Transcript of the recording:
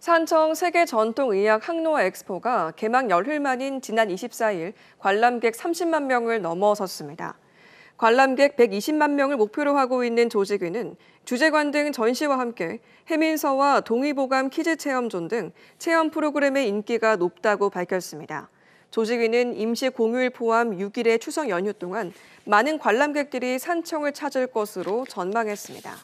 산청 세계 전통 의학 항로 엑스포가 개막 열흘 만인 지난 24일 관람객 30만 명을 넘어섰습니다. 관람객 120만 명을 목표로 하고 있는 조직위는 주제관 등 전시와 함께 해민서와 동의보감 키즈 체험존 등 체험 프로그램의 인기가 높다고 밝혔습니다. 조직위는 임시 공휴일 포함 6일의 추석 연휴 동안 많은 관람객들이 산청을 찾을 것으로 전망했습니다.